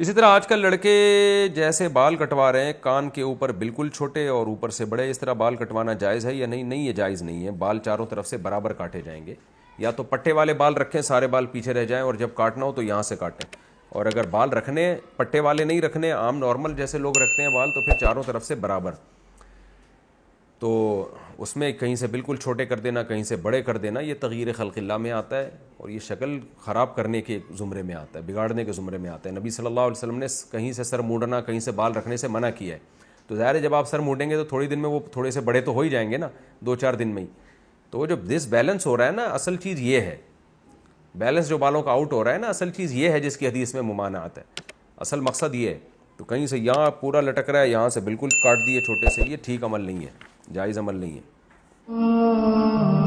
इसी तरह आजकल लड़के जैसे बाल कटवा रहे हैं कान के ऊपर बिल्कुल छोटे और ऊपर से बड़े इस तरह बाल कटवाना जायज़ है या नहीं नहीं ये जायज़ नहीं है बाल चारों तरफ से बराबर काटे जाएंगे या तो पट्टे वाले बाल रखें सारे बाल पीछे रह जाएं और जब काटना हो तो यहाँ से काटें और अगर बाल रखने पट्टे वाले नहीं रखने आम नॉर्मल जैसे लोग रखते हैं बाल तो फिर चारों तरफ से बराबर तो उसमें कहीं से बिल्कुल छोटे कर देना कहीं से बड़े कर देना ये तगीर खलकिल्ला में आता है और ये शक्ल ख़राब करने के ज़ुमरे में आता है बिगाड़ने के ज़ुमरे में आता है नबी सल्लल्लाहु अलैहि वसल्लम ने कहीं से सर मूडना कहीं से बाल रखने से मना किया है तो ज़ाहिर है जब आप सर मुड़ेंगे तो थोड़ी दिन में वो थोड़े से बड़े तो हो ही जाएंगे ना दो चार दिन में ही तो वो जो बैलेंस हो रहा है ना असल चीज़ ये है बैलेंस जो बालों का आउट हो रहा है ना असल चीज़ ये है जिसकी हदीस में मुमाना आता है असल मकसद ये है तो कहीं से यहाँ पूरा लटक रहा है यहाँ से बिल्कुल काट दिए छोटे से ये ठीक अमल नहीं है जायज़ अमल नहीं है